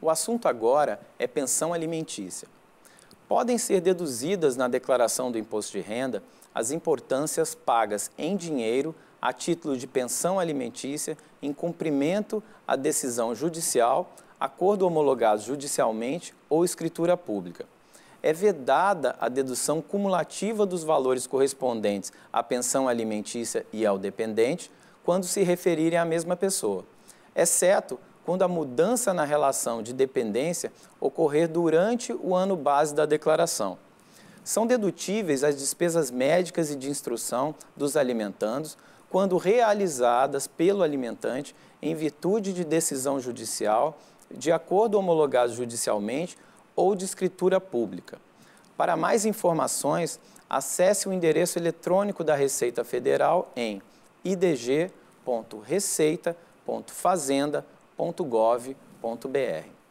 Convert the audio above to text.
O assunto agora é pensão alimentícia. Podem ser deduzidas na declaração do imposto de renda as importâncias pagas em dinheiro a título de pensão alimentícia em cumprimento à decisão judicial, acordo homologado judicialmente ou escritura pública é vedada a dedução cumulativa dos valores correspondentes à pensão alimentícia e ao dependente quando se referirem à mesma pessoa, exceto quando a mudança na relação de dependência ocorrer durante o ano base da declaração. São dedutíveis as despesas médicas e de instrução dos alimentandos quando realizadas pelo alimentante em virtude de decisão judicial, de acordo homologado judicialmente ou de escritura pública. Para mais informações, acesse o endereço eletrônico da Receita Federal em idg.receita.fazenda.gov.br.